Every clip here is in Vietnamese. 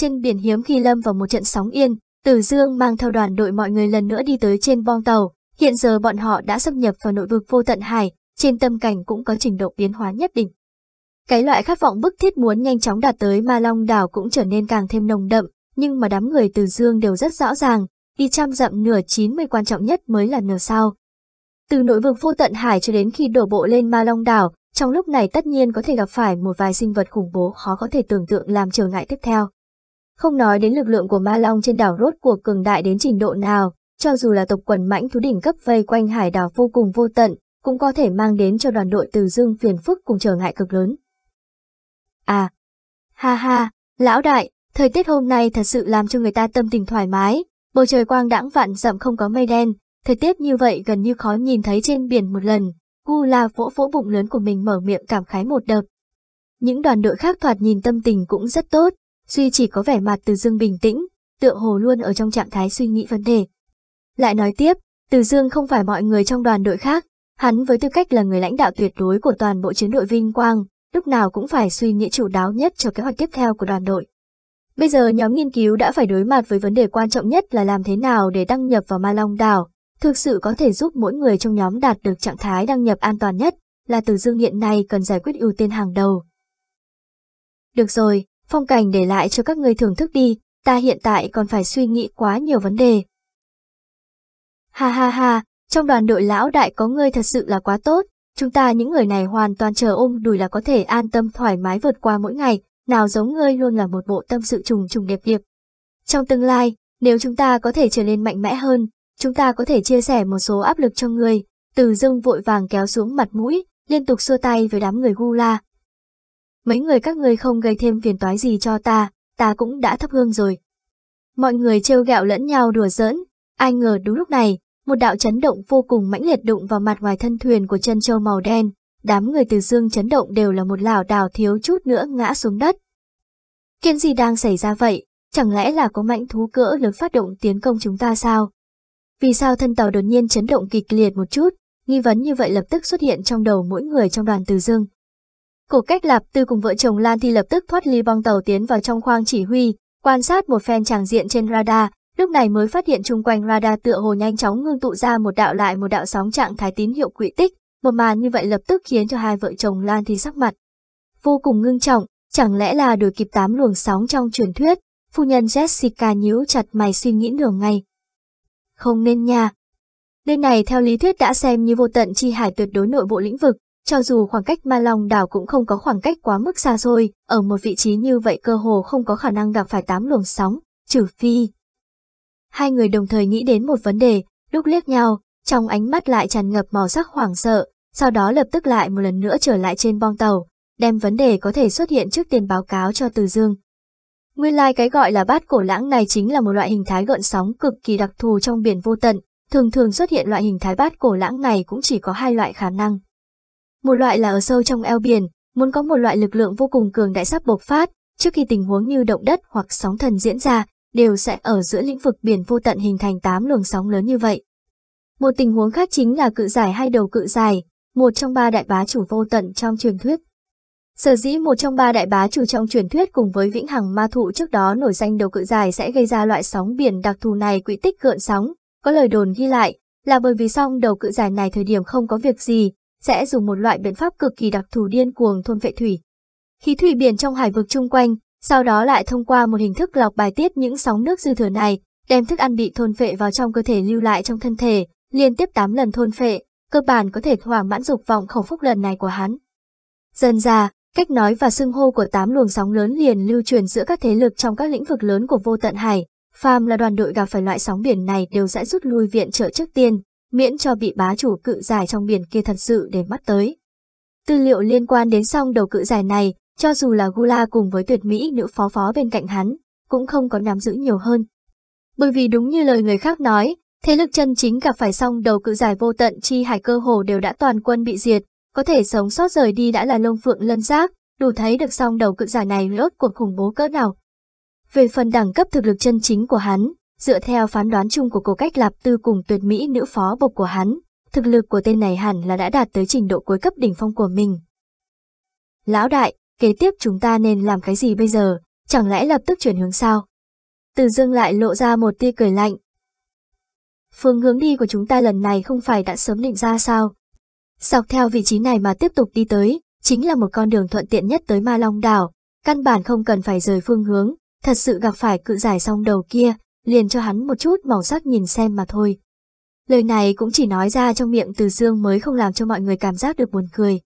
Trên biển hiếm khi lâm vào một trận sóng yên, từ Dương mang theo đoàn đội mọi người lần nữa đi tới trên bong tàu. Hiện giờ bọn họ đã xâm nhập vào nội vực vô tận hải, trên tâm cảnh cũng có trình độ biến hóa nhất định. Cái loại khát vọng bức thiết muốn nhanh chóng đạt tới Ma Long đảo cũng trở nên càng thêm nồng đậm, nhưng mà đám người Từ Dương đều rất rõ ràng, đi trăm dặm nửa 90 quan trọng nhất mới là nửa sau. Từ nội vực vô tận hải cho đến khi đổ bộ lên Ma Long đảo, trong lúc này tất nhiên có thể gặp phải một vài sinh vật khủng bố khó có thể tưởng tượng làm trở ngại tiếp theo. Không nói đến lực lượng của ma long trên đảo rốt cuộc cường đại đến trình độ nào, cho dù là tộc quần mãnh thú đỉnh cấp vây quanh hải đảo vô cùng vô tận, cũng có thể mang đến cho đoàn đội từ dương phiền phức cùng trở ngại cực lớn. À, ha ha, lão đại, thời tiết hôm nay thật sự làm cho người ta tâm tình thoải mái, bầu trời quang đãng vạn dặm không có mây đen, thời tiết như vậy gần như khó nhìn thấy trên biển một lần, gu La vỗ vỗ bụng lớn của mình mở miệng cảm khái một đợt. Những đoàn đội khác thoạt nhìn tâm tình cũng rất tốt, Duy chỉ có vẻ mặt Từ Dương bình tĩnh, tựa hồ luôn ở trong trạng thái suy nghĩ vấn đề. Lại nói tiếp, Từ Dương không phải mọi người trong đoàn đội khác, hắn với tư cách là người lãnh đạo tuyệt đối của toàn bộ chiến đội Vinh Quang, lúc nào cũng phải suy nghĩ chủ đáo nhất cho kế hoạch tiếp theo của đoàn đội. Bây giờ nhóm nghiên cứu đã phải đối mặt với vấn đề quan trọng nhất là làm thế nào để đăng nhập vào Ma Long Đảo, thực sự có thể giúp mỗi người trong nhóm đạt được trạng thái đăng nhập an toàn nhất, là từ dương hiện nay cần giải quyết ưu tiên hàng đầu. Được rồi, Phong cảnh để lại cho các người thưởng thức đi, ta hiện tại còn phải suy nghĩ quá nhiều vấn đề. Ha ha ha, trong đoàn đội lão đại có ngươi thật sự là quá tốt, chúng ta những người này hoàn toàn chờ ôm đùi là có thể an tâm thoải mái vượt qua mỗi ngày, nào giống ngươi luôn là một bộ tâm sự trùng trùng điệp điệp. Trong tương lai, nếu chúng ta có thể trở nên mạnh mẽ hơn, chúng ta có thể chia sẻ một số áp lực cho ngươi. Từ dương vội vàng kéo xuống mặt mũi, liên tục xua tay với đám người gu la mấy người các ngươi không gây thêm phiền toái gì cho ta, ta cũng đã thắp hương rồi. Mọi người trêu gạo lẫn nhau đùa giỡn, ai ngờ đúng lúc này, một đạo chấn động vô cùng mãnh liệt đụng vào mặt ngoài thân thuyền của chân châu màu đen, đám người từ dương chấn động đều là một lảo đảo thiếu chút nữa ngã xuống đất. Chuyện gì đang xảy ra vậy? Chẳng lẽ là có mạnh thú cỡ lớn phát động tiến công chúng ta sao? Vì sao thân tàu đột nhiên chấn động kịch liệt một chút, nghi vấn như vậy lập tức xuất hiện trong đầu mỗi người trong đoàn từ dương. Cổ cách Lạp Tư cùng vợ chồng Lan Thi lập tức thoát ly bong tàu tiến vào trong khoang chỉ huy, quan sát một phen tràng diện trên radar, lúc này mới phát hiện chung quanh radar tựa hồ nhanh chóng ngưng tụ ra một đạo lại một đạo sóng trạng thái tín hiệu quỹ tích, một màn như vậy lập tức khiến cho hai vợ chồng Lan Thi sắc mặt. Vô cùng ngưng trọng, chẳng lẽ là đuổi kịp tám luồng sóng trong truyền thuyết, phu nhân Jessica nhíu chặt mày suy nghĩ nửa ngày. Không nên nha. Đêm này theo lý thuyết đã xem như vô tận chi hải tuyệt đối nội bộ lĩnh vực, cho dù khoảng cách ma long đảo cũng không có khoảng cách quá mức xa xôi, ở một vị trí như vậy cơ hồ không có khả năng gặp phải tám luồng sóng, trừ phi. Hai người đồng thời nghĩ đến một vấn đề, lúc liếc nhau, trong ánh mắt lại tràn ngập màu sắc hoảng sợ, sau đó lập tức lại một lần nữa trở lại trên bong tàu, đem vấn đề có thể xuất hiện trước tiền báo cáo cho Từ Dương. Nguyên lai like cái gọi là bát cổ lãng này chính là một loại hình thái gợn sóng cực kỳ đặc thù trong biển vô tận, thường thường xuất hiện loại hình thái bát cổ lãng này cũng chỉ có hai loại khả năng. Một loại là ở sâu trong eo biển, muốn có một loại lực lượng vô cùng cường đại sắp bộc phát, trước khi tình huống như động đất hoặc sóng thần diễn ra, đều sẽ ở giữa lĩnh vực biển vô tận hình thành 8 luồng sóng lớn như vậy. Một tình huống khác chính là cự giải hai đầu cự giải, một trong ba đại bá chủ vô tận trong truyền thuyết. Sở dĩ một trong ba đại bá chủ trong truyền thuyết cùng với vĩnh hằng ma thụ trước đó nổi danh đầu cự giải sẽ gây ra loại sóng biển đặc thù này quỹ tích gợn sóng, có lời đồn ghi lại, là bởi vì song đầu cự giải này thời điểm không có việc gì, sẽ dùng một loại biện pháp cực kỳ đặc thù điên cuồng thôn vệ thủy. Khí thủy biển trong hải vực chung quanh, sau đó lại thông qua một hình thức lọc bài tiết những sóng nước dư thừa này, đem thức ăn bị thôn vệ vào trong cơ thể lưu lại trong thân thể, liên tiếp 8 lần thôn vệ, cơ bản có thể thỏa mãn dục vọng khẩu phúc lần này của hắn. Dần ra, cách nói và xưng hô của 8 luồng sóng lớn liền lưu truyền giữa các thế lực trong các lĩnh vực lớn của vô tận hải, phàm là đoàn đội gặp phải loại sóng biển này đều sẽ rút lui viện trợ trước tiên, miễn cho bị bá chủ cự giải trong biển kia thật sự để mắt tới. Tư liệu liên quan đến song đầu cự giải này, cho dù là Gula cùng với tuyệt mỹ nữ phó phó bên cạnh hắn, cũng không có nắm giữ nhiều hơn. Bởi vì đúng như lời người khác nói, thế lực chân chính gặp phải song đầu cự giải vô tận chi hải cơ hồ đều đã toàn quân bị diệt, có thể sống sót rời đi đã là lông phượng lân giác, đủ thấy được song đầu cự giải này lốt cuộc khủng bố cỡ nào. Về phần đẳng cấp thực lực chân chính của hắn, Dựa theo phán đoán chung của cô cách lạp tư cùng tuyệt mỹ nữ phó bộc của hắn, thực lực của tên này hẳn là đã đạt tới trình độ cuối cấp đỉnh phong của mình. Lão đại, kế tiếp chúng ta nên làm cái gì bây giờ, chẳng lẽ lập tức chuyển hướng sao? Từ dương lại lộ ra một tia cười lạnh. Phương hướng đi của chúng ta lần này không phải đã sớm định ra sao? Dọc theo vị trí này mà tiếp tục đi tới, chính là một con đường thuận tiện nhất tới Ma Long Đảo, căn bản không cần phải rời phương hướng, thật sự gặp phải cự giải song đầu kia, liền cho hắn một chút màu sắc nhìn xem mà thôi. Lời này cũng chỉ nói ra trong miệng từ dương mới không làm cho mọi người cảm giác được buồn cười.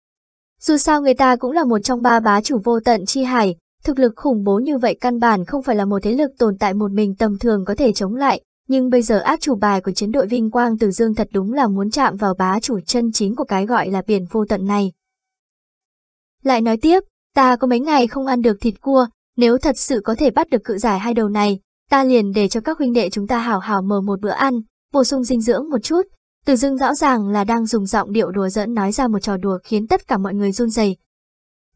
Dù sao người ta cũng là một trong ba bá chủ vô tận chi hải, thực lực khủng bố như vậy căn bản không phải là một thế lực tồn tại một mình tầm thường có thể chống lại, nhưng bây giờ ác chủ bài của chiến đội Vinh Quang Từ Dương thật đúng là muốn chạm vào bá chủ chân chính của cái gọi là biển vô tận này. Lại nói tiếp, ta có mấy ngày không ăn được thịt cua, nếu thật sự có thể bắt được cự giải hai đầu này, ta liền để cho các huynh đệ chúng ta hảo hảo mở một bữa ăn, bổ sung dinh dưỡng một chút. Từ dưng rõ ràng là đang dùng giọng điệu đùa dẫn nói ra một trò đùa khiến tất cả mọi người run rẩy.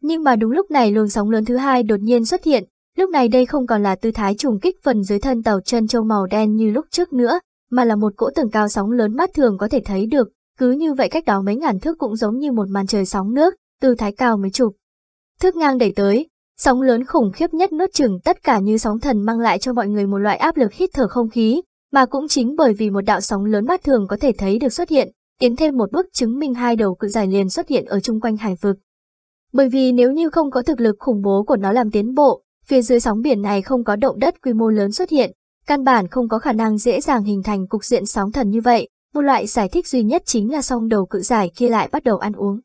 Nhưng mà đúng lúc này luồng sóng lớn thứ hai đột nhiên xuất hiện, lúc này đây không còn là tư thái trùng kích phần dưới thân tàu chân châu màu đen như lúc trước nữa, mà là một cỗ tường cao sóng lớn mắt thường có thể thấy được, cứ như vậy cách đó mấy ngàn thước cũng giống như một màn trời sóng nước, tư thái cao mấy chục. Thước ngang đẩy tới, Sóng lớn khủng khiếp nhất nuốt chừng tất cả như sóng thần mang lại cho mọi người một loại áp lực hít thở không khí, mà cũng chính bởi vì một đạo sóng lớn bất thường có thể thấy được xuất hiện, tiến thêm một bước chứng minh hai đầu cự giải liền xuất hiện ở chung quanh hải vực. Bởi vì nếu như không có thực lực khủng bố của nó làm tiến bộ, phía dưới sóng biển này không có động đất quy mô lớn xuất hiện, căn bản không có khả năng dễ dàng hình thành cục diện sóng thần như vậy, một loại giải thích duy nhất chính là song đầu cự giải kia lại bắt đầu ăn uống.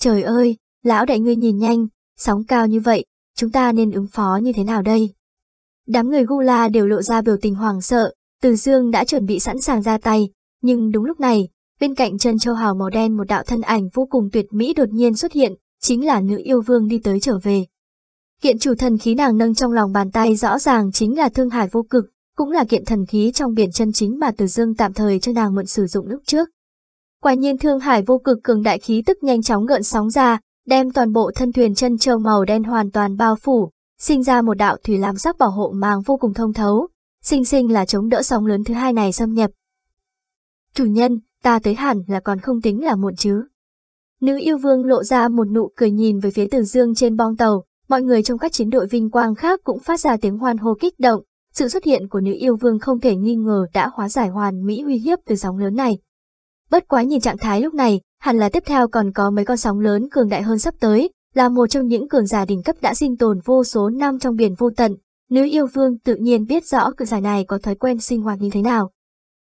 Trời ơi, lão đại ngươi nhìn nhanh, Sóng cao như vậy, chúng ta nên ứng phó như thế nào đây? Đám người Gula đều lộ ra biểu tình hoảng sợ, Từ Dương đã chuẩn bị sẵn sàng ra tay, nhưng đúng lúc này, bên cạnh chân châu hào màu đen một đạo thân ảnh vô cùng tuyệt mỹ đột nhiên xuất hiện, chính là nữ yêu vương đi tới trở về. Kiện chủ thần khí nàng nâng trong lòng bàn tay rõ ràng chính là thương hải vô cực, cũng là kiện thần khí trong biển chân chính mà Từ Dương tạm thời cho nàng mượn sử dụng lúc trước. Quả nhiên thương hải vô cực cường đại khí tức nhanh chóng gợn sóng ra, đem toàn bộ thân thuyền chân trâu màu đen hoàn toàn bao phủ, sinh ra một đạo thủy lam sắc bảo hộ mang vô cùng thông thấu, sinh sinh là chống đỡ sóng lớn thứ hai này xâm nhập. Chủ nhân, ta tới hẳn là còn không tính là muộn chứ. Nữ yêu vương lộ ra một nụ cười nhìn về phía từ dương trên bong tàu, mọi người trong các chiến đội vinh quang khác cũng phát ra tiếng hoan hô kích động, sự xuất hiện của nữ yêu vương không thể nghi ngờ đã hóa giải hoàn mỹ uy hiếp từ sóng lớn này. Bất quá nhìn trạng thái lúc này, Hẳn là tiếp theo còn có mấy con sóng lớn cường đại hơn sắp tới, là một trong những cường giả đỉnh cấp đã sinh tồn vô số năm trong biển vô tận, nữ yêu vương tự nhiên biết rõ cường giả này có thói quen sinh hoạt như thế nào.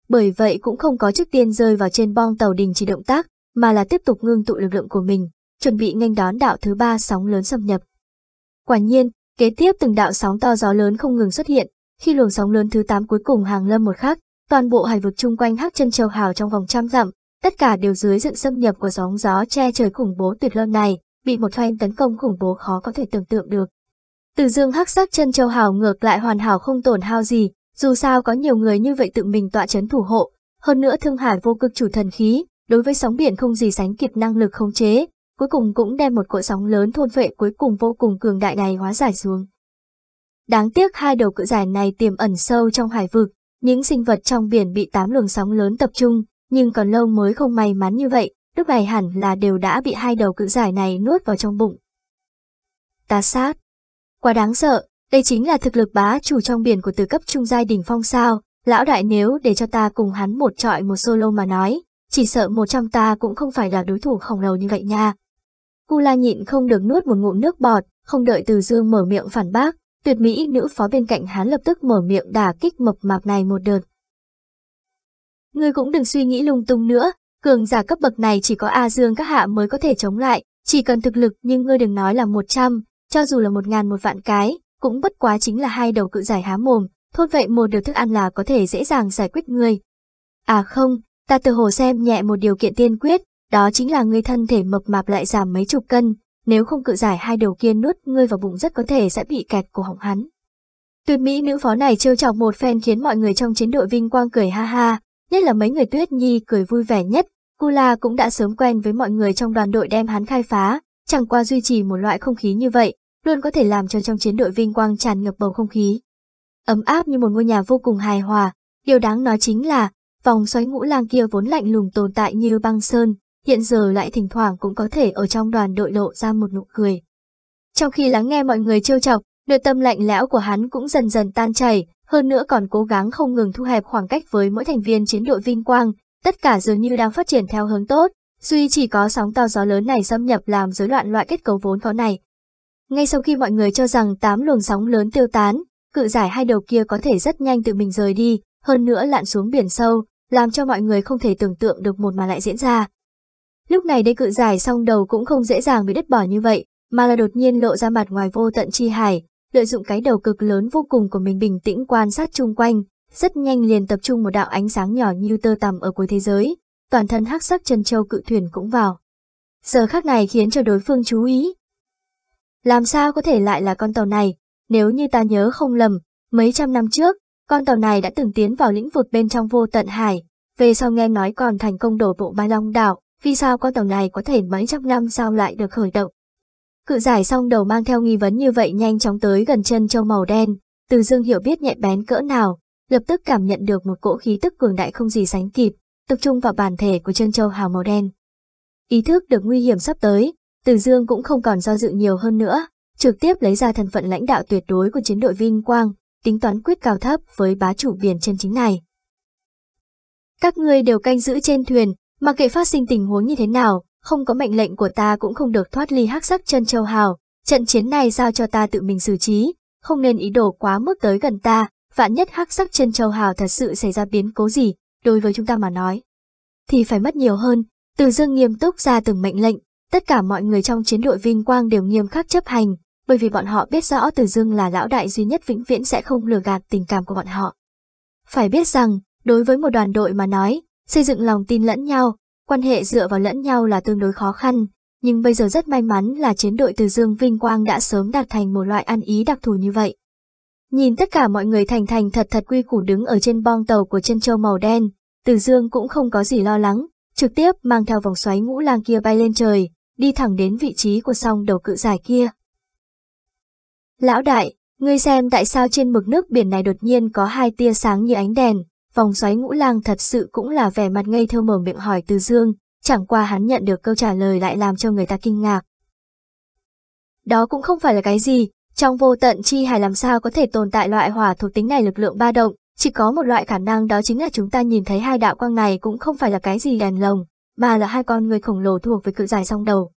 Bởi vậy cũng không có trước tiên rơi vào trên bong tàu đình chỉ động tác, mà là tiếp tục ngưng tụ lực lượng của mình, chuẩn bị nghênh đón đạo thứ ba sóng lớn xâm nhập. Quả nhiên, kế tiếp từng đạo sóng to gió lớn không ngừng xuất hiện, khi luồng sóng lớn thứ 8 cuối cùng hàng lâm một khắc, toàn bộ hải vực chung quanh hắc chân châu hào trong vòng trăm dặm, Tất cả đều dưới sự xâm nhập của sóng gió che trời khủng bố tuyệt luân này, bị một phen tấn công khủng bố khó có thể tưởng tượng được. Từ dương hắc sắc chân châu hào ngược lại hoàn hảo không tổn hao gì, dù sao có nhiều người như vậy tự mình tọa chấn thủ hộ, hơn nữa thương hải vô cực chủ thần khí, đối với sóng biển không gì sánh kịp năng lực khống chế, cuối cùng cũng đem một cỗ sóng lớn thôn vệ cuối cùng vô cùng cường đại này hóa giải xuống. Đáng tiếc hai đầu cự giải này tiềm ẩn sâu trong hải vực, những sinh vật trong biển bị tám luồng sóng lớn tập trung, nhưng còn lâu mới không may mắn như vậy, lúc này hẳn là đều đã bị hai đầu cự giải này nuốt vào trong bụng. Tà sát Quá đáng sợ, đây chính là thực lực bá chủ trong biển của từ cấp trung giai đỉnh phong sao, lão đại nếu để cho ta cùng hắn một trọi một solo mà nói, chỉ sợ một trăm ta cũng không phải là đối thủ khổng lồ như vậy nha. Cu la nhịn không được nuốt một ngụm nước bọt, không đợi từ dương mở miệng phản bác, tuyệt mỹ nữ phó bên cạnh hắn lập tức mở miệng đả kích mập mạp này một đợt. Ngươi cũng đừng suy nghĩ lung tung nữa, cường giả cấp bậc này chỉ có A Dương các hạ mới có thể chống lại, chỉ cần thực lực nhưng ngươi đừng nói là một trăm, cho dù là một ngàn một vạn cái, cũng bất quá chính là hai đầu cự giải há mồm, thốt vậy một điều thức ăn là có thể dễ dàng giải quyết ngươi. À không, ta từ hồ xem nhẹ một điều kiện tiên quyết, đó chính là ngươi thân thể mập mạp lại giảm mấy chục cân, nếu không cự giải hai đầu kia nuốt ngươi vào bụng rất có thể sẽ bị kẹt cổ họng hắn. Tuyệt mỹ nữ phó này trêu chọc một phen khiến mọi người trong chiến đội vinh quang cười ha ha, nhất là mấy người Tuyết Nhi cười vui vẻ nhất. Kula cũng đã sớm quen với mọi người trong đoàn đội đem hắn khai phá, chẳng qua duy trì một loại không khí như vậy, luôn có thể làm cho trong chiến đội vinh quang tràn ngập bầu không khí. Ấm áp như một ngôi nhà vô cùng hài hòa, điều đáng nói chính là, vòng xoáy ngũ lang kia vốn lạnh lùng tồn tại như băng sơn, hiện giờ lại thỉnh thoảng cũng có thể ở trong đoàn đội lộ ra một nụ cười. Trong khi lắng nghe mọi người trêu chọc, nội tâm lạnh lẽo của hắn cũng dần dần tan chảy, hơn nữa còn cố gắng không ngừng thu hẹp khoảng cách với mỗi thành viên chiến đội Vinh Quang, tất cả dường như đang phát triển theo hướng tốt, duy chỉ có sóng to gió lớn này xâm nhập làm rối loạn loại kết cấu vốn có này. Ngay sau khi mọi người cho rằng tám luồng sóng lớn tiêu tán, cự giải hai đầu kia có thể rất nhanh tự mình rời đi, hơn nữa lặn xuống biển sâu, làm cho mọi người không thể tưởng tượng được một mà lại diễn ra. Lúc này đây cự giải song đầu cũng không dễ dàng bị đứt bỏ như vậy, mà là đột nhiên lộ ra mặt ngoài vô tận chi hải, lợi dụng cái đầu cực lớn vô cùng của mình bình tĩnh quan sát chung quanh, rất nhanh liền tập trung một đạo ánh sáng nhỏ như tơ tằm ở cuối thế giới, toàn thân hắc sắc chân châu cự thuyền cũng vào. Giờ khắc này khiến cho đối phương chú ý. Làm sao có thể lại là con tàu này, nếu như ta nhớ không lầm, mấy trăm năm trước, con tàu này đã từng tiến vào lĩnh vực bên trong vô tận hải, về sau nghe nói còn thành công đổ bộ ba Long đảo, vì sao con tàu này có thể mấy trăm năm sau lại được khởi động. Cự giải xong đầu mang theo nghi vấn như vậy nhanh chóng tới gần chân châu màu đen, từ dương hiểu biết nhạy bén cỡ nào, lập tức cảm nhận được một cỗ khí tức cường đại không gì sánh kịp, tập trung vào bản thể của chân châu hào màu đen. Ý thức được nguy hiểm sắp tới, từ dương cũng không còn do dự nhiều hơn nữa, trực tiếp lấy ra thân phận lãnh đạo tuyệt đối của chiến đội Vinh Quang, tính toán quyết cao thấp với bá chủ biển chân chính này. Các ngươi đều canh giữ trên thuyền, mặc kệ phát sinh tình huống như thế nào, không có mệnh lệnh của ta cũng không được thoát ly hắc sắc chân châu hào, trận chiến này giao cho ta tự mình xử trí, không nên ý đồ quá mức tới gần ta, vạn nhất hắc sắc chân châu hào thật sự xảy ra biến cố gì, đối với chúng ta mà nói. Thì phải mất nhiều hơn, từ dương nghiêm túc ra từng mệnh lệnh, tất cả mọi người trong chiến đội vinh quang đều nghiêm khắc chấp hành, bởi vì bọn họ biết rõ từ dương là lão đại duy nhất vĩnh viễn sẽ không lừa gạt tình cảm của bọn họ. Phải biết rằng, đối với một đoàn đội mà nói, xây dựng lòng tin lẫn nhau, quan hệ dựa vào lẫn nhau là tương đối khó khăn, nhưng bây giờ rất may mắn là chiến đội từ Dương Vinh Quang đã sớm đạt thành một loại ăn ý đặc thù như vậy. Nhìn tất cả mọi người thành thành thật thật quy củ đứng ở trên bong tàu của chân châu màu đen, từ Dương cũng không có gì lo lắng, trực tiếp mang theo vòng xoáy ngũ lang kia bay lên trời, đi thẳng đến vị trí của song đầu cự giải kia. Lão đại, ngươi xem tại sao trên mực nước biển này đột nhiên có hai tia sáng như ánh đèn, vòng xoáy ngũ lang thật sự cũng là vẻ mặt ngây thơ mở miệng hỏi từ dương, chẳng qua hắn nhận được câu trả lời lại làm cho người ta kinh ngạc. Đó cũng không phải là cái gì, trong vô tận chi hải làm sao có thể tồn tại loại hỏa thuộc tính này lực lượng ba động, chỉ có một loại khả năng đó chính là chúng ta nhìn thấy hai đạo quang này cũng không phải là cái gì đèn lồng, mà là hai con người khổng lồ thuộc về cự dài song đầu.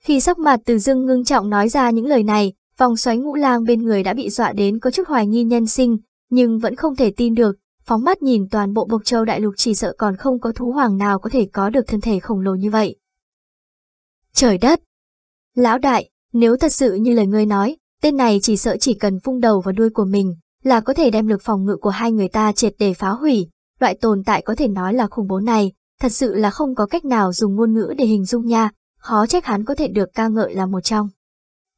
Khi sắc mặt từ dương ngưng trọng nói ra những lời này, vòng xoáy ngũ lang bên người đã bị dọa đến có chút hoài nghi nhân sinh, nhưng vẫn không thể tin được, phóng mắt nhìn toàn bộ Bộc Châu Đại Lục chỉ sợ còn không có thú hoàng nào có thể có được thân thể khổng lồ như vậy. Trời đất! Lão đại, nếu thật sự như lời ngươi nói, tên này chỉ sợ chỉ cần phung đầu vào đuôi của mình là có thể đem lực phòng ngự của hai người ta triệt để phá hủy, loại tồn tại có thể nói là khủng bố này, thật sự là không có cách nào dùng ngôn ngữ để hình dung nha, khó trách hắn có thể được ca ngợi là một trong.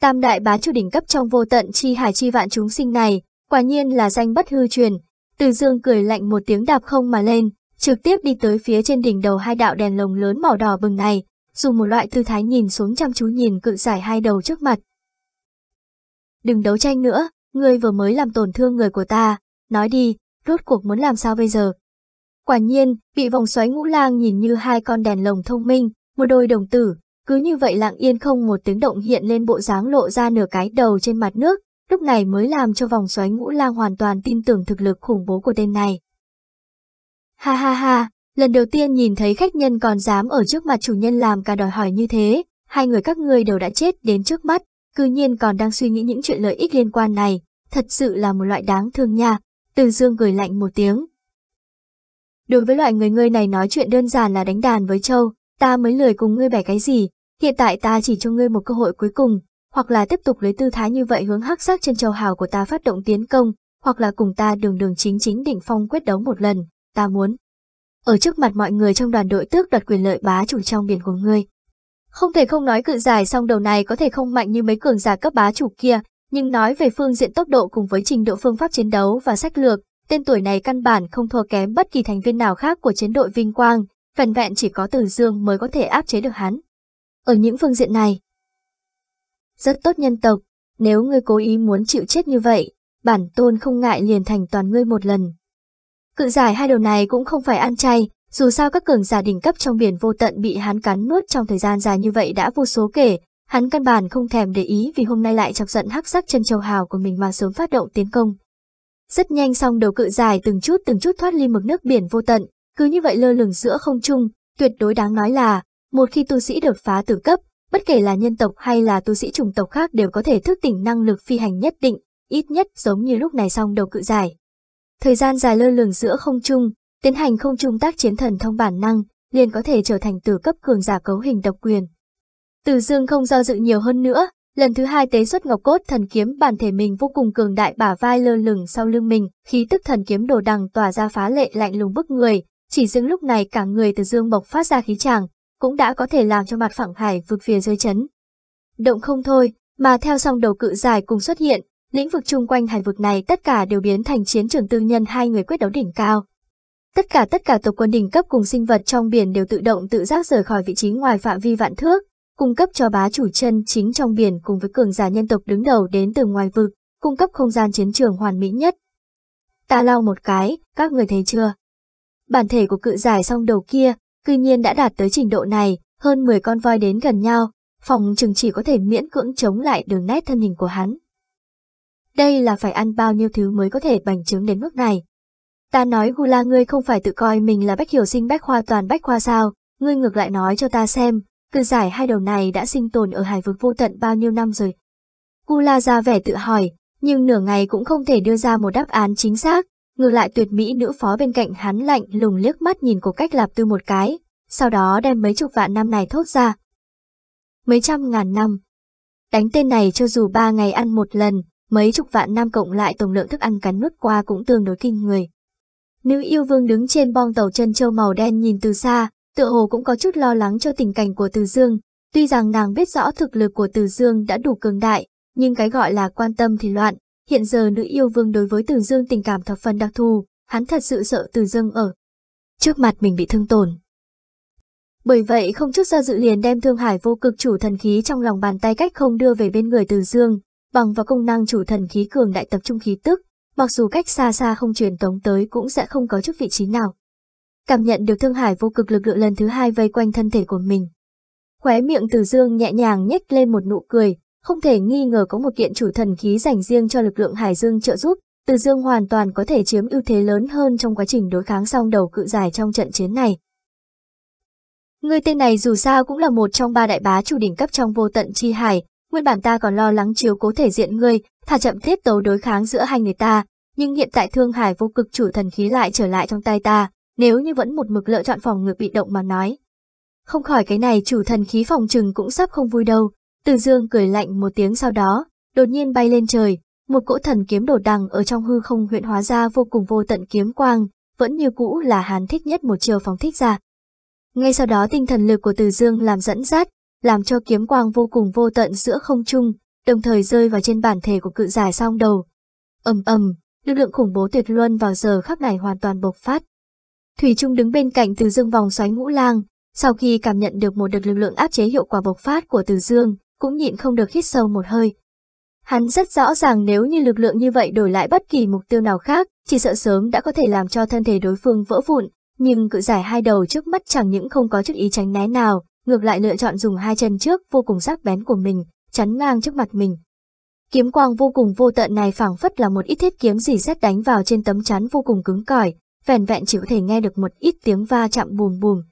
Tam đại bá chủ đỉnh cấp trong vô tận chi hải chi vạn chúng sinh này, quả nhiên là danh bất hư truyền, từ dương cười lạnh một tiếng đạp không mà lên, trực tiếp đi tới phía trên đỉnh đầu hai đạo đèn lồng lớn màu đỏ bừng này, dùng một loại tư thái nhìn xuống chăm chú nhìn cự giải hai đầu trước mặt. Đừng đấu tranh nữa, ngươi vừa mới làm tổn thương người của ta, nói đi, rốt cuộc muốn làm sao bây giờ? Quả nhiên, bị vòng xoáy ngũ lang nhìn như hai con đèn lồng thông minh, một đôi đồng tử, cứ như vậy lặng yên không một tiếng động hiện lên bộ dáng lộ ra nửa cái đầu trên mặt nước, lúc này mới làm cho vòng xoáy ngũ lang hoàn toàn tin tưởng thực lực khủng bố của tên này. Ha ha ha, lần đầu tiên nhìn thấy khách nhân còn dám ở trước mặt chủ nhân làm cả đòi hỏi như thế, hai người các ngươi đều đã chết đến trước mắt, cư nhiên còn đang suy nghĩ những chuyện lợi ích liên quan này, thật sự là một loại đáng thương nha, từ dương gửi lạnh một tiếng. Đối với loại người ngươi này nói chuyện đơn giản là đánh đàn với châu, ta mới lười cùng ngươi bẻ cái gì, hiện tại ta chỉ cho ngươi một cơ hội cuối cùng, hoặc là tiếp tục lấy tư thái như vậy hướng hắc sắc trên châu hào của ta phát động tiến công, hoặc là cùng ta đường đường chính chính đỉnh phong quyết đấu một lần, ta muốn. Ở trước mặt mọi người trong đoàn đội tước đoạt quyền lợi bá chủ trong biển của ngươi. Không thể không nói cự giải song đầu này có thể không mạnh như mấy cường giả cấp bá chủ kia, nhưng nói về phương diện tốc độ cùng với trình độ phương pháp chiến đấu và sách lược, tên tuổi này căn bản không thua kém bất kỳ thành viên nào khác của chiến đội Vinh Quang, vẹn vẹn chỉ có Từ Dương mới có thể áp chế được hắn. Ở những phương diện này, rất tốt nhân tộc, nếu ngươi cố ý muốn chịu chết như vậy, bản tôn không ngại liền thành toàn ngươi một lần. Cự giải hai đầu này cũng không phải ăn chay, dù sao các cường giả đỉnh cấp trong biển vô tận bị hắn cắn nuốt trong thời gian dài như vậy đã vô số kể, hắn căn bản không thèm để ý vì hôm nay lại chọc giận hắc sắc chân châu hào của mình mà sớm phát động tiến công. Rất nhanh xong đầu cự giải từng chút từng chút thoát ly mực nước biển vô tận, cứ như vậy lơ lửng giữa không trung, tuyệt đối đáng nói là, một khi tu sĩ đột phá tử cấp, Bất kể là nhân tộc hay là tu sĩ chủng tộc khác đều có thể thức tỉnh năng lực phi hành nhất định, ít nhất giống như lúc này song đầu cự giải. Thời gian dài lơ lửng giữa không trung, tiến hành không trung tác chiến thần thông bản năng, liền có thể trở thành từ cấp cường giả cấu hình độc quyền. Từ dương không do dự nhiều hơn nữa, lần thứ hai tế xuất ngọc cốt thần kiếm bản thể mình vô cùng cường đại bả vai lơ lửng sau lưng mình, khí tức thần kiếm đồ đằng tỏa ra phá lệ lạnh lùng bức người, chỉ riêng lúc này cả người từ dương bộc phát ra khí tràng, cũng đã có thể làm cho mặt phẳng hải vực phía dưới chấn. Động không thôi, mà theo song đầu cự dài cùng xuất hiện, lĩnh vực chung quanh hải vực này tất cả đều biến thành chiến trường tư nhân hai người quyết đấu đỉnh cao. Tất cả tất cả tộc quân đỉnh cấp cùng sinh vật trong biển đều tự động tự giác rời khỏi vị trí ngoài phạm vi vạn thước, cung cấp cho bá chủ chân chính trong biển cùng với cường giả nhân tộc đứng đầu đến từ ngoài vực, cung cấp không gian chiến trường hoàn mỹ nhất. Ta lau một cái, các người thấy chưa? Bản thể của cự giải song đầu kia, Tuy nhiên đã đạt tới trình độ này, hơn 10 con voi đến gần nhau, phòng chừng chỉ có thể miễn cưỡng chống lại đường nét thân hình của hắn. Đây là phải ăn bao nhiêu thứ mới có thể bành trướng đến mức này. Ta nói gula ngươi không phải tự coi mình là bách hiểu sinh bách khoa toàn bách khoa sao, ngươi ngược lại nói cho ta xem, cư giải hai đầu này đã sinh tồn ở hải vực vô tận bao nhiêu năm rồi. gula ra vẻ tự hỏi, nhưng nửa ngày cũng không thể đưa ra một đáp án chính xác, Ngược lại tuyệt mỹ nữ phó bên cạnh hắn lạnh lùng liếc mắt nhìn cổ cách lạp tư một cái, sau đó đem mấy chục vạn năm này thốt ra. Mấy trăm ngàn năm. Đánh tên này cho dù ba ngày ăn một lần, mấy chục vạn năm cộng lại tổng lượng thức ăn cắn nuốt qua cũng tương đối kinh người. Nữ yêu vương đứng trên bong tàu chân châu màu đen nhìn từ xa, tựa hồ cũng có chút lo lắng cho tình cảnh của Từ Dương. Tuy rằng nàng biết rõ thực lực của Từ Dương đã đủ cường đại, nhưng cái gọi là quan tâm thì loạn, Hiện giờ nữ yêu vương đối với Từ Dương tình cảm thập phần đặc thù, hắn thật sự sợ Từ Dương ở trước mặt mình bị thương tổn. Bởi vậy không chút do dự liền đem Thương Hải vô cực chủ thần khí trong lòng bàn tay cách không đưa về bên người Từ Dương, bằng vào công năng chủ thần khí cường đại tập trung khí tức, mặc dù cách xa xa không truyền tống tới cũng sẽ không có chút vị trí nào. Cảm nhận được Thương Hải vô cực lực lượng lần thứ hai vây quanh thân thể của mình. Khóe miệng Từ Dương nhẹ nhàng nhếch lên một nụ cười, không thể nghi ngờ có một kiện chủ thần khí dành riêng cho lực lượng Hải Dương trợ giúp, Từ Dương hoàn toàn có thể chiếm ưu thế lớn hơn trong quá trình đối kháng song đầu cự giải trong trận chiến này. Người tên này dù sao cũng là một trong ba đại bá chủ đỉnh cấp trong vô tận chi hải, nguyên bản ta còn lo lắng chiếu cố thể diện ngươi, thả chậm tiết tấu đối kháng giữa hai người ta, nhưng hiện tại Thương Hải vô cực chủ thần khí lại trở lại trong tay ta, nếu như vẫn một mực lựa chọn phòng ngự bị động mà nói. Không khỏi cái này chủ thần khí phòng trừng cũng sắp không vui đâu, từ dương cười lạnh một tiếng sau đó, đột nhiên bay lên trời, một cỗ thần kiếm đổ đằng ở trong hư không huyện hóa ra vô cùng vô tận kiếm quang, vẫn như cũ là hán thích nhất một chiều phóng thích ra. Ngay sau đó tinh thần lực của từ dương làm dẫn dắt, làm cho kiếm quang vô cùng vô tận giữa không trung, đồng thời rơi vào trên bản thể của cự giải song đầu. ầm ầm, lực lượng khủng bố tuyệt luân vào giờ khắc này hoàn toàn bộc phát. Thủy Trung đứng bên cạnh Từ Dương vòng xoáy ngũ lang, sau khi cảm nhận được một đợt lực lượng áp chế hiệu quả bộc phát của Từ Dương, cũng nhịn không được hít sâu một hơi. Hắn rất rõ ràng nếu như lực lượng như vậy đổi lại bất kỳ mục tiêu nào khác, chỉ sợ sớm đã có thể làm cho thân thể đối phương vỡ vụn, nhưng cự giải hai đầu trước mắt chẳng những không có chút ý tránh né nào, ngược lại lựa chọn dùng hai chân trước vô cùng sắc bén của mình, chắn ngang trước mặt mình. Kiếm quang vô cùng vô tận này phảng phất là một ít thiết kiếm gì xét đánh vào trên tấm chắn vô cùng cứng cỏi, vẻn vẹn chỉ có thể nghe được một ít tiếng va chạm bùm bùm,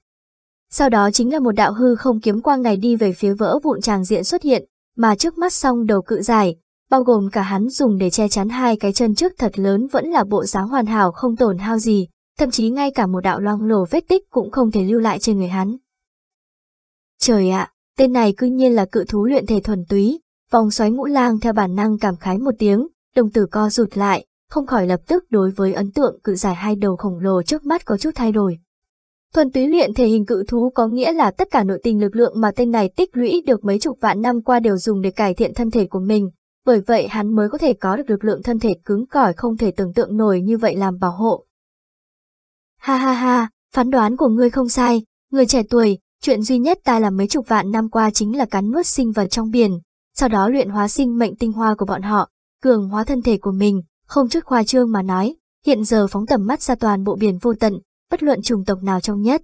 sau đó chính là một đạo hư không kiếm quang ngày đi về phía vỡ vụn tràng diện xuất hiện, mà trước mắt song đầu cự dài, bao gồm cả hắn dùng để che chắn hai cái chân trước thật lớn vẫn là bộ dáng hoàn hảo không tổn hao gì, thậm chí ngay cả một đạo loang lổ vết tích cũng không thể lưu lại trên người hắn. Trời ạ, tên này cư nhiên là cự thú luyện thể thuần túy, vòng xoáy ngũ lang theo bản năng cảm khái một tiếng, đồng tử co rụt lại, không khỏi lập tức đối với ấn tượng cự dài hai đầu khổng lồ trước mắt có chút thay đổi. Thuần túy luyện thể hình cự thú có nghĩa là tất cả nội tình lực lượng mà tên này tích lũy được mấy chục vạn năm qua đều dùng để cải thiện thân thể của mình. Bởi vậy hắn mới có thể có được lực lượng thân thể cứng cỏi không thể tưởng tượng nổi như vậy làm bảo hộ. Ha ha ha, phán đoán của ngươi không sai, người trẻ tuổi, chuyện duy nhất ta làm mấy chục vạn năm qua chính là cắn nuốt sinh vật trong biển, sau đó luyện hóa sinh mệnh tinh hoa của bọn họ, cường hóa thân thể của mình, không chút khoa trương mà nói, hiện giờ phóng tầm mắt ra toàn bộ biển vô tận, bất luận chủng tộc nào trong nhất.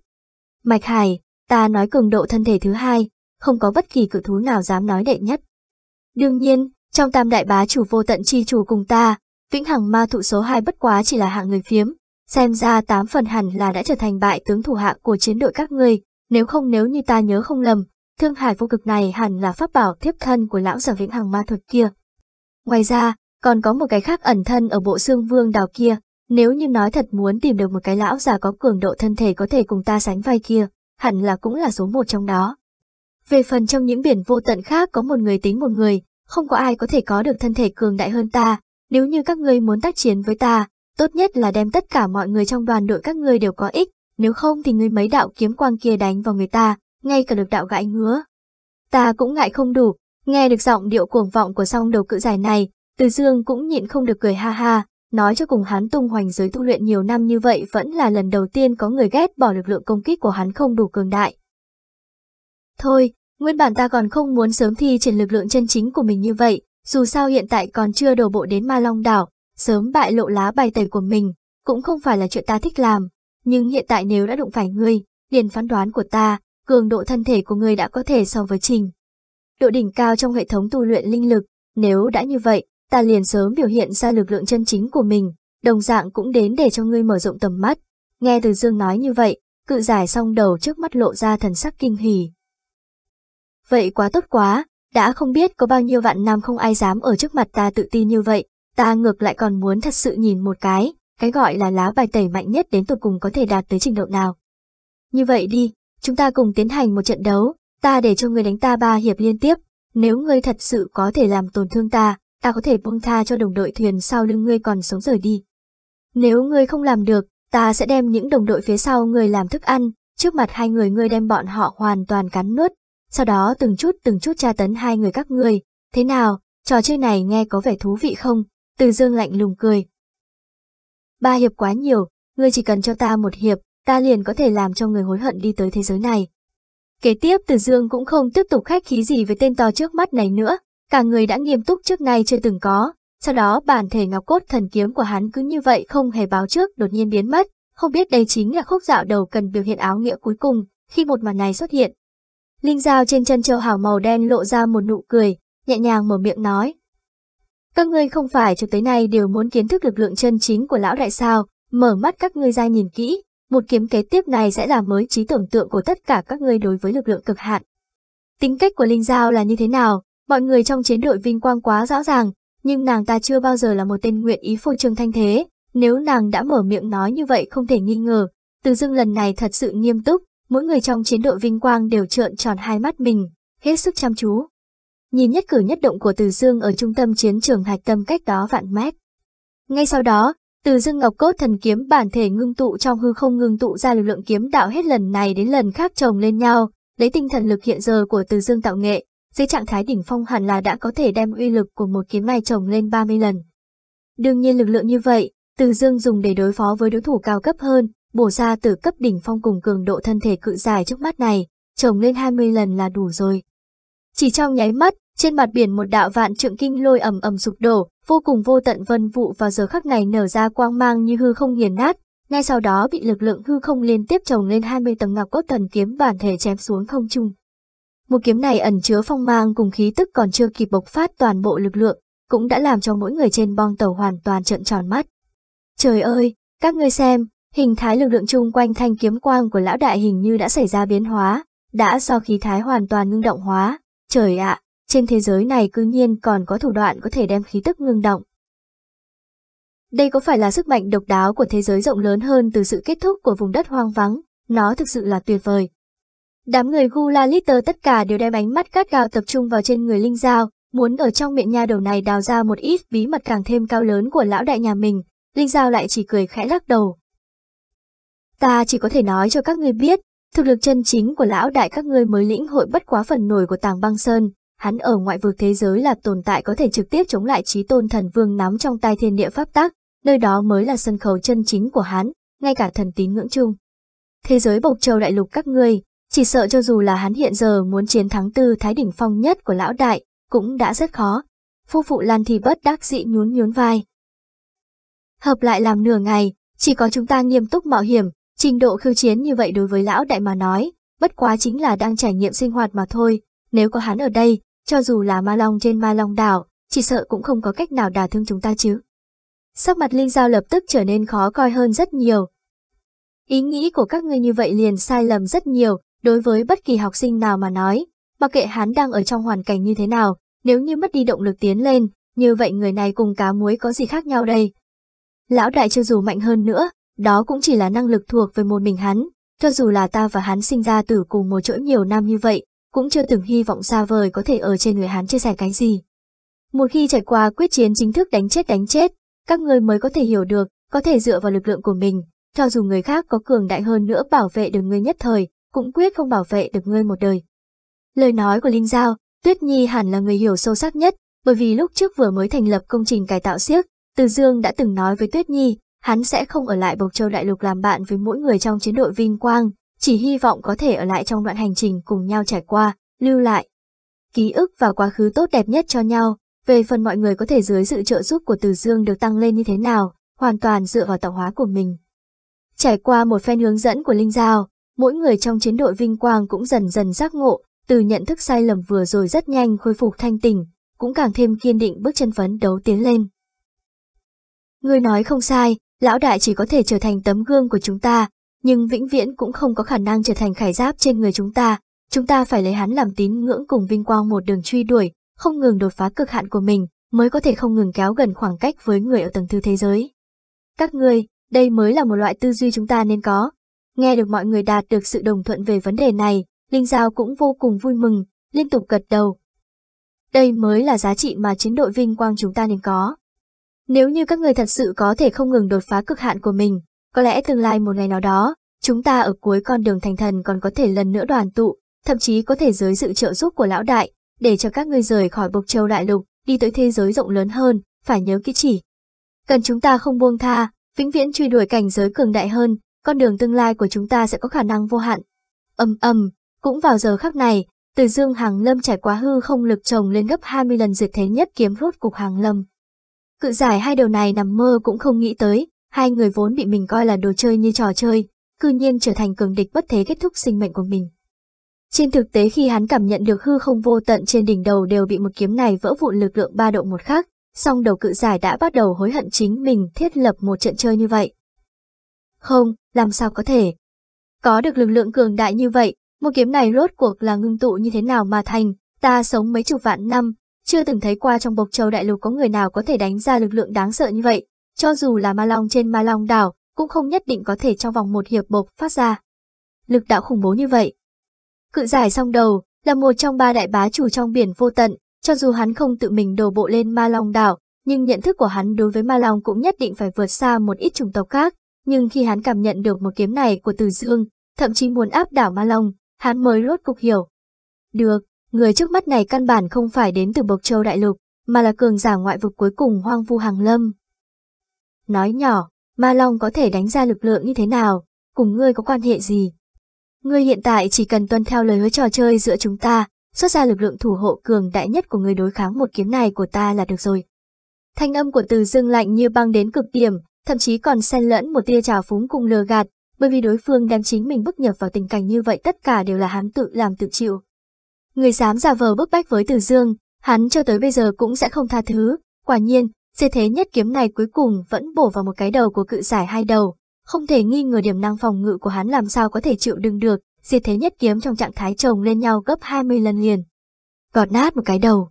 Mạch Hải, ta nói cường độ thân thể thứ hai, không có bất kỳ cự thú nào dám nói đệ nhất. Đương nhiên, trong tam đại bá chủ vô tận chi chủ cùng ta, vĩnh hằng ma thụ số 2 bất quá chỉ là hạng người phiếm, xem ra tám phần hẳn là đã trở thành bại tướng thủ hạ của chiến đội các ngươi, nếu không nếu như ta nhớ không lầm, thương hải vô cực này hẳn là pháp bảo thiếp thân của lão giả vĩnh hằng ma thuật kia. Ngoài ra, còn có một cái khác ẩn thân ở bộ xương vương đào kia, nếu như nói thật muốn tìm được một cái lão già có cường độ thân thể có thể cùng ta sánh vai kia, hẳn là cũng là số một trong đó. Về phần trong những biển vô tận khác có một người tính một người, không có ai có thể có được thân thể cường đại hơn ta, nếu như các ngươi muốn tác chiến với ta, tốt nhất là đem tất cả mọi người trong đoàn đội các ngươi đều có ích, nếu không thì người mấy đạo kiếm quang kia đánh vào người ta, ngay cả được đạo gãi ngứa. Ta cũng ngại không đủ, nghe được giọng điệu cuồng vọng của song đầu cự giải này, Từ Dương cũng nhịn không được cười ha ha, Nói cho cùng hắn tung hoành giới tu luyện nhiều năm như vậy vẫn là lần đầu tiên có người ghét bỏ lực lượng công kích của hắn không đủ cường đại. Thôi, nguyên bản ta còn không muốn sớm thi triển lực lượng chân chính của mình như vậy, dù sao hiện tại còn chưa đổ bộ đến Ma Long Đảo, sớm bại lộ lá bài tẩy của mình, cũng không phải là chuyện ta thích làm. Nhưng hiện tại nếu đã đụng phải ngươi, liền phán đoán của ta, cường độ thân thể của ngươi đã có thể so với trình. Độ đỉnh cao trong hệ thống tu luyện linh lực, nếu đã như vậy, ta liền sớm biểu hiện ra lực lượng chân chính của mình, đồng dạng cũng đến để cho ngươi mở rộng tầm mắt. Nghe từ Dương nói như vậy, cự giải xong đầu trước mắt lộ ra thần sắc kinh hỉ. Vậy quá tốt quá, đã không biết có bao nhiêu vạn nam không ai dám ở trước mặt ta tự tin như vậy, ta ngược lại còn muốn thật sự nhìn một cái, cái gọi là lá bài tẩy mạnh nhất đến tột cùng có thể đạt tới trình độ nào. Như vậy đi, chúng ta cùng tiến hành một trận đấu, ta để cho người đánh ta ba hiệp liên tiếp, nếu ngươi thật sự có thể làm tổn thương ta, ta có thể buông tha cho đồng đội thuyền sau lưng ngươi còn sống rời đi. Nếu ngươi không làm được, ta sẽ đem những đồng đội phía sau ngươi làm thức ăn, trước mặt hai người ngươi đem bọn họ hoàn toàn cắn nuốt, sau đó từng chút từng chút tra tấn hai người các ngươi. Thế nào, trò chơi này nghe có vẻ thú vị không? Từ dương lạnh lùng cười. Ba hiệp quá nhiều, ngươi chỉ cần cho ta một hiệp, ta liền có thể làm cho người hối hận đi tới thế giới này. Kế tiếp Từ Dương cũng không tiếp tục khách khí gì với tên to trước mắt này nữa, cả người đã nghiêm túc trước nay chưa từng có. Sau đó bản thể ngọc cốt thần kiếm của hắn cứ như vậy không hề báo trước đột nhiên biến mất, không biết đây chính là khúc dạo đầu cần biểu hiện áo nghĩa cuối cùng khi một màn này xuất hiện. Linh dao trên chân châu hảo màu đen lộ ra một nụ cười, nhẹ nhàng mở miệng nói. Các ngươi không phải cho tới nay đều muốn kiến thức lực lượng chân chính của lão đại sao, mở mắt các ngươi ra nhìn kỹ, một kiếm kế tiếp này sẽ là mới trí tưởng tượng của tất cả các ngươi đối với lực lượng cực hạn. Tính cách của Linh Giao là như thế nào, Mọi người trong chiến đội vinh quang quá rõ ràng, nhưng nàng ta chưa bao giờ là một tên nguyện ý phô trương thanh thế. Nếu nàng đã mở miệng nói như vậy không thể nghi ngờ, từ dưng lần này thật sự nghiêm túc, mỗi người trong chiến đội vinh quang đều trợn tròn hai mắt mình, hết sức chăm chú. Nhìn nhất cử nhất động của Từ Dương ở trung tâm chiến trường hạch tâm cách đó vạn mét. Ngay sau đó, Từ Dương Ngọc Cốt thần kiếm bản thể ngưng tụ trong hư không ngưng tụ ra lực lượng kiếm đạo hết lần này đến lần khác chồng lên nhau, lấy tinh thần lực hiện giờ của Từ Dương tạo nghệ, dưới trạng thái đỉnh phong hẳn là đã có thể đem uy lực của một kiếm này trồng lên 30 lần. Đương nhiên lực lượng như vậy, Từ Dương dùng để đối phó với đối thủ cao cấp hơn, bổ ra từ cấp đỉnh phong cùng cường độ thân thể cự dài trước mắt này, trồng lên 20 lần là đủ rồi. Chỉ trong nháy mắt, trên mặt biển một đạo vạn trượng kinh lôi ầm ầm sụp đổ, vô cùng vô tận vân vụ vào giờ khắc này nở ra quang mang như hư không nghiền nát, ngay sau đó bị lực lượng hư không liên tiếp trồng lên 20 tầng ngọc cốt thần kiếm bản thể chém xuống không trung. Một kiếm này ẩn chứa phong mang cùng khí tức còn chưa kịp bộc phát toàn bộ lực lượng, cũng đã làm cho mỗi người trên bong tàu hoàn toàn trợn tròn mắt. Trời ơi, các ngươi xem, hình thái lực lượng chung quanh thanh kiếm quang của lão đại hình như đã xảy ra biến hóa, đã do khí thái hoàn toàn ngưng động hóa. Trời ạ, trên thế giới này cư nhiên còn có thủ đoạn có thể đem khí tức ngưng động. Đây có phải là sức mạnh độc đáo của thế giới rộng lớn hơn từ sự kết thúc của vùng đất hoang vắng, nó thực sự là tuyệt vời, Đám người gu Gula Litter tất cả đều đem ánh mắt gắt gao tập trung vào trên người Linh Giao, muốn ở trong miệng nha đầu này đào ra một ít bí mật càng thêm cao lớn của lão đại nhà mình, Linh Giao lại chỉ cười khẽ lắc đầu. Ta chỉ có thể nói cho các ngươi biết, thực lực chân chính của lão đại các ngươi mới lĩnh hội bất quá phần nổi của tàng băng sơn, hắn ở ngoại vực thế giới là tồn tại có thể trực tiếp chống lại trí tôn thần vương nắm trong tay thiên địa pháp tắc nơi đó mới là sân khấu chân chính của hắn, ngay cả thần tín ngưỡng chung. Thế giới bộc châu đại lục các ngươi, chỉ sợ cho dù là hắn hiện giờ muốn chiến thắng tư thái đỉnh phong nhất của lão đại, cũng đã rất khó. Phu phụ Lan thì bất đắc dị nhún nhún vai. Hợp lại làm nửa ngày, chỉ có chúng ta nghiêm túc mạo hiểm, trình độ khiêu chiến như vậy đối với lão đại mà nói, bất quá chính là đang trải nghiệm sinh hoạt mà thôi. Nếu có hắn ở đây, cho dù là ma long trên ma long đảo, chỉ sợ cũng không có cách nào đả thương chúng ta chứ. Sắc mặt Linh Giao lập tức trở nên khó coi hơn rất nhiều. Ý nghĩ của các ngươi như vậy liền sai lầm rất nhiều, Đối với bất kỳ học sinh nào mà nói, mặc kệ hắn đang ở trong hoàn cảnh như thế nào, nếu như mất đi động lực tiến lên, như vậy người này cùng cá muối có gì khác nhau đây? Lão đại chưa dù mạnh hơn nữa, đó cũng chỉ là năng lực thuộc về một mình hắn, cho dù là ta và hắn sinh ra từ cùng một chỗ nhiều năm như vậy, cũng chưa từng hy vọng xa vời có thể ở trên người hắn chia sẻ cái gì. Một khi trải qua quyết chiến chính thức đánh chết đánh chết, các người mới có thể hiểu được, có thể dựa vào lực lượng của mình, cho dù người khác có cường đại hơn nữa bảo vệ được người nhất thời, cũng quyết không bảo vệ được ngươi một đời. Lời nói của Linh Giao, Tuyết Nhi hẳn là người hiểu sâu sắc nhất, bởi vì lúc trước vừa mới thành lập công trình cải tạo siếc, Từ Dương đã từng nói với Tuyết Nhi, hắn sẽ không ở lại Bộc Châu Đại Lục làm bạn với mỗi người trong chiến đội Vinh Quang, chỉ hy vọng có thể ở lại trong đoạn hành trình cùng nhau trải qua, lưu lại. Ký ức và quá khứ tốt đẹp nhất cho nhau, về phần mọi người có thể dưới sự trợ giúp của Từ Dương được tăng lên như thế nào, hoàn toàn dựa vào tạo hóa của mình. Trải qua một phen hướng dẫn của Linh Giao, mỗi người trong chiến đội vinh quang cũng dần dần giác ngộ, từ nhận thức sai lầm vừa rồi rất nhanh khôi phục thanh tình cũng càng thêm kiên định bước chân phấn đấu tiến lên. người nói không sai, lão đại chỉ có thể trở thành tấm gương của chúng ta, nhưng vĩnh viễn cũng không có khả năng trở thành khải giáp trên người chúng ta, chúng ta phải lấy hắn làm tín ngưỡng cùng vinh quang một đường truy đuổi, không ngừng đột phá cực hạn của mình, mới có thể không ngừng kéo gần khoảng cách với người ở tầng thứ thế giới. Các ngươi, đây mới là một loại tư duy chúng ta nên có, Nghe được mọi người đạt được sự đồng thuận về vấn đề này, Linh Giao cũng vô cùng vui mừng, liên tục gật đầu. Đây mới là giá trị mà chiến đội vinh quang chúng ta nên có. Nếu như các người thật sự có thể không ngừng đột phá cực hạn của mình, có lẽ tương lai một ngày nào đó, chúng ta ở cuối con đường thành thần còn có thể lần nữa đoàn tụ, thậm chí có thể dưới sự trợ giúp của lão đại, để cho các ngươi rời khỏi bộc châu đại lục, đi tới thế giới rộng lớn hơn, phải nhớ kỹ chỉ. Cần chúng ta không buông tha, vĩnh viễn truy đuổi cảnh giới cường đại hơn, con đường tương lai của chúng ta sẽ có khả năng vô hạn. Âm âm, cũng vào giờ khắc này, từ dương hàng lâm trải quá hư không lực chồng lên gấp 20 lần dược thế nhất kiếm rốt cục hàng lâm. Cự giải hai điều này nằm mơ cũng không nghĩ tới, hai người vốn bị mình coi là đồ chơi như trò chơi, cư nhiên trở thành cường địch bất thế kết thúc sinh mệnh của mình. Trên thực tế khi hắn cảm nhận được hư không vô tận trên đỉnh đầu đều bị một kiếm này vỡ vụn lực lượng ba độ một khác, song đầu cự giải đã bắt đầu hối hận chính mình thiết lập một trận chơi như vậy. Không, làm sao có thể. Có được lực lượng cường đại như vậy, một kiếm này rốt cuộc là ngưng tụ như thế nào mà thành, ta sống mấy chục vạn năm, chưa từng thấy qua trong bộc châu đại lục có người nào có thể đánh ra lực lượng đáng sợ như vậy, cho dù là ma long trên ma long đảo, cũng không nhất định có thể trong vòng một hiệp bộc phát ra. Lực đạo khủng bố như vậy. Cự giải song đầu, là một trong ba đại bá chủ trong biển vô tận, cho dù hắn không tự mình đổ bộ lên ma long đảo, nhưng nhận thức của hắn đối với ma long cũng nhất định phải vượt xa một ít chủng tộc khác, nhưng khi hắn cảm nhận được một kiếm này của Từ Dương, thậm chí muốn áp đảo Ma Long, hắn mới rốt cục hiểu. Được, người trước mắt này căn bản không phải đến từ Bộc Châu Đại Lục, mà là cường giả ngoại vực cuối cùng hoang vu hàng lâm. Nói nhỏ, Ma Long có thể đánh ra lực lượng như thế nào, cùng ngươi có quan hệ gì? Ngươi hiện tại chỉ cần tuân theo lời hứa trò chơi giữa chúng ta, xuất ra lực lượng thủ hộ cường đại nhất của người đối kháng một kiếm này của ta là được rồi. Thanh âm của từ dương lạnh như băng đến cực điểm, thậm chí còn xen lẫn một tia trào phúng cùng lừa gạt, bởi vì đối phương đem chính mình bức nhập vào tình cảnh như vậy tất cả đều là hắn tự làm tự chịu. Người dám giả vờ bức bách với Từ Dương, hắn cho tới bây giờ cũng sẽ không tha thứ, quả nhiên, dê thế nhất kiếm này cuối cùng vẫn bổ vào một cái đầu của cự giải hai đầu, không thể nghi ngờ điểm năng phòng ngự của hắn làm sao có thể chịu đựng được, diệt thế nhất kiếm trong trạng thái chồng lên nhau gấp 20 lần liền. Gọt nát một cái đầu,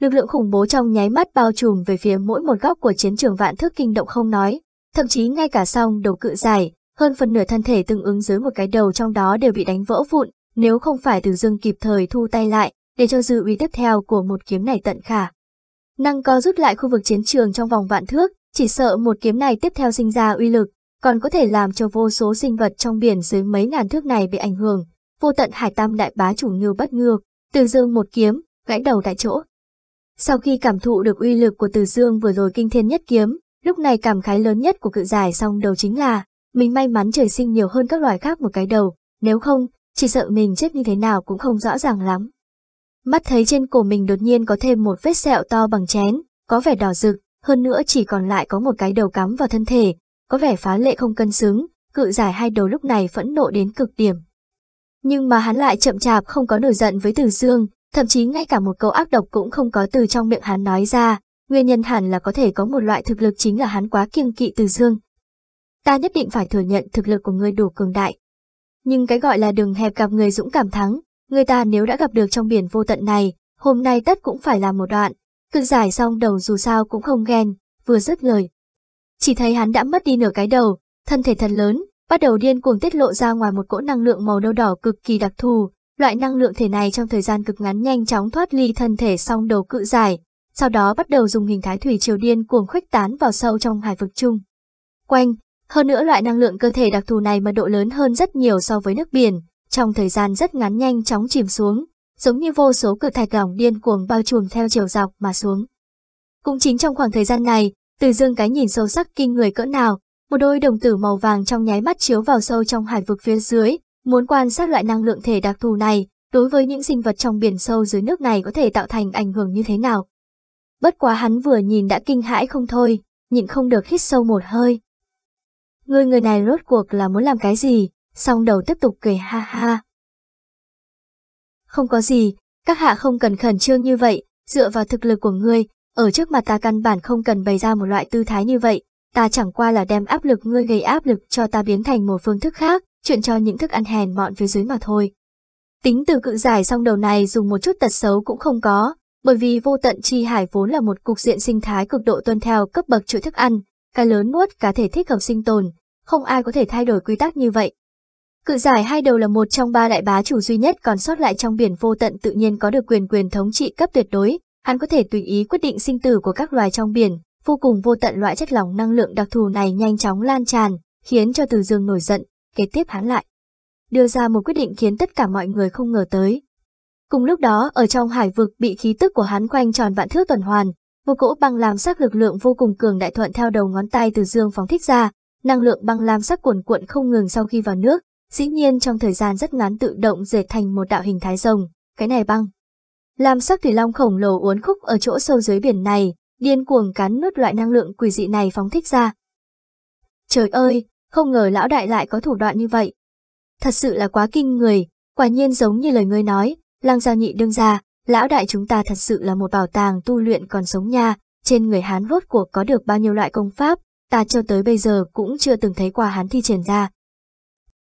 Lực lượng khủng bố trong nháy mắt bao trùm về phía mỗi một góc của chiến trường vạn thước kinh động không nói, thậm chí ngay cả song đầu cự giải, hơn phần nửa thân thể tương ứng dưới một cái đầu trong đó đều bị đánh vỡ vụn, nếu không phải Từ Dương kịp thời thu tay lại, để cho dự uy tiếp theo của một kiếm này tận khả. Năng co rút lại khu vực chiến trường trong vòng vạn thước, chỉ sợ một kiếm này tiếp theo sinh ra uy lực, còn có thể làm cho vô số sinh vật trong biển dưới mấy ngàn thước này bị ảnh hưởng. Vô tận hải tam đại bá chủ ngưu bất ngưu Từ Dương một kiếm, gãy đầu tại chỗ. Sau khi cảm thụ được uy lực của Từ Dương vừa rồi kinh thiên nhất kiếm, lúc này cảm khái lớn nhất của cự giải song đầu chính là, mình may mắn trời sinh nhiều hơn các loài khác một cái đầu, nếu không, chỉ sợ mình chết như thế nào cũng không rõ ràng lắm. Mắt thấy trên cổ mình đột nhiên có thêm một vết sẹo to bằng chén, có vẻ đỏ rực, hơn nữa chỉ còn lại có một cái đầu cắm vào thân thể, có vẻ phá lệ không cân xứng, cự giải hai đầu lúc này phẫn nộ đến cực điểm. Nhưng mà hắn lại chậm chạp không có nổi giận với Từ Dương, Thậm chí ngay cả một câu ác độc cũng không có từ trong miệng hắn nói ra, nguyên nhân hẳn là có thể có một loại thực lực chính là hắn quá kiêng kỵ từ dương. Ta nhất định phải thừa nhận thực lực của ngươi đủ cường đại. Nhưng cái gọi là đường hẹp gặp người dũng cảm thắng, người ta nếu đã gặp được trong biển vô tận này, hôm nay tất cũng phải là một đoạn. Cực giải xong đầu dù sao cũng không ghen, vừa dứt lời. Chỉ thấy hắn đã mất đi nửa cái đầu, thân thể thật lớn, bắt đầu điên cuồng tiết lộ ra ngoài một cỗ năng lượng màu nâu đỏ cực kỳ đặc thù, Loại năng lượng thể này trong thời gian cực ngắn nhanh chóng thoát ly thân thể song đầu cự giải, sau đó bắt đầu dùng hình thái thủy triều điên cuồng khuếch tán vào sâu trong hải vực chung. Quanh, hơn nữa loại năng lượng cơ thể đặc thù này mật độ lớn hơn rất nhiều so với nước biển, trong thời gian rất ngắn nhanh chóng chìm xuống, giống như vô số cự thạch lỏng điên cuồng bao trùm theo chiều dọc mà xuống. Cũng chính trong khoảng thời gian này, từ dương cái nhìn sâu sắc kinh người cỡ nào, một đôi đồng tử màu vàng trong nháy mắt chiếu vào sâu trong hải vực phía dưới, Muốn quan sát loại năng lượng thể đặc thù này, đối với những sinh vật trong biển sâu dưới nước này có thể tạo thành ảnh hưởng như thế nào. Bất quá hắn vừa nhìn đã kinh hãi không thôi, nhịn không được hít sâu một hơi. Người người này rốt cuộc là muốn làm cái gì, song đầu tiếp tục cười ha ha. Không có gì, các hạ không cần khẩn trương như vậy, dựa vào thực lực của ngươi, ở trước mặt ta căn bản không cần bày ra một loại tư thái như vậy, ta chẳng qua là đem áp lực ngươi gây áp lực cho ta biến thành một phương thức khác, chuyện cho những thức ăn hèn mọn phía dưới mà thôi. Tính từ cự giải song đầu này dùng một chút tật xấu cũng không có, bởi vì vô tận chi hải vốn là một cục diện sinh thái cực độ tuân theo cấp bậc chuỗi thức ăn, cá lớn nuốt cá thể thích hợp sinh tồn, không ai có thể thay đổi quy tắc như vậy. Cự giải hai đầu là một trong ba đại bá chủ duy nhất còn sót lại trong biển vô tận tự nhiên có được quyền quyền thống trị cấp tuyệt đối, hắn có thể tùy ý quyết định sinh tử của các loài trong biển, vô cùng vô tận loại chất lỏng năng lượng đặc thù này nhanh chóng lan tràn, khiến cho Từ Dương nổi giận, kế tiếp hắn lại. Đưa ra một quyết định khiến tất cả mọi người không ngờ tới. Cùng lúc đó, ở trong hải vực bị khí tức của hắn quanh tròn vạn thước tuần hoàn, một cỗ băng lam sắc lực lượng vô cùng cường đại thuận theo đầu ngón tay từ dương phóng thích ra, năng lượng băng lam sắc cuộn cuộn không ngừng sau khi vào nước, dĩ nhiên trong thời gian rất ngắn tự động dệt thành một đạo hình thái rồng, cái này băng. Lam sắc thủy long khổng lồ uốn khúc ở chỗ sâu dưới biển này, điên cuồng cắn nuốt loại năng lượng quỷ dị này phóng thích ra. Trời ơi, không ngờ lão đại lại có thủ đoạn như vậy. Thật sự là quá kinh người, quả nhiên giống như lời ngươi nói, lang giao nhị đương ra, lão đại chúng ta thật sự là một bảo tàng tu luyện còn sống nha, trên người Hán rốt cuộc có được bao nhiêu loại công pháp, ta cho tới bây giờ cũng chưa từng thấy qua Hán thi triển ra,